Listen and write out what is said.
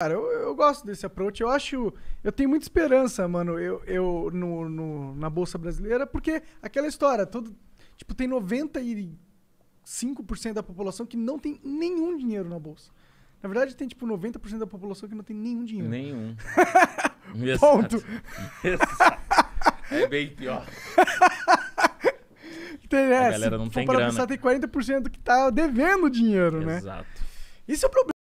Cara, eu, eu, gosto desse approach. Eu acho. Eu tenho muita esperança, mano, eu, eu no, no, na Bolsa Brasileira, porque aquela história, todo. Tipo, tem 95% da população que não tem nenhum dinheiro na Bolsa. Na verdade, tem tipo 90% da população que não tem nenhum dinheiro. Nenhum. Ponto. é bem pior. Tem, é, a galera não tem grana. Pensar, tem 40% que tá devendo dinheiro, Exato. né? Exato. Isso é o problema.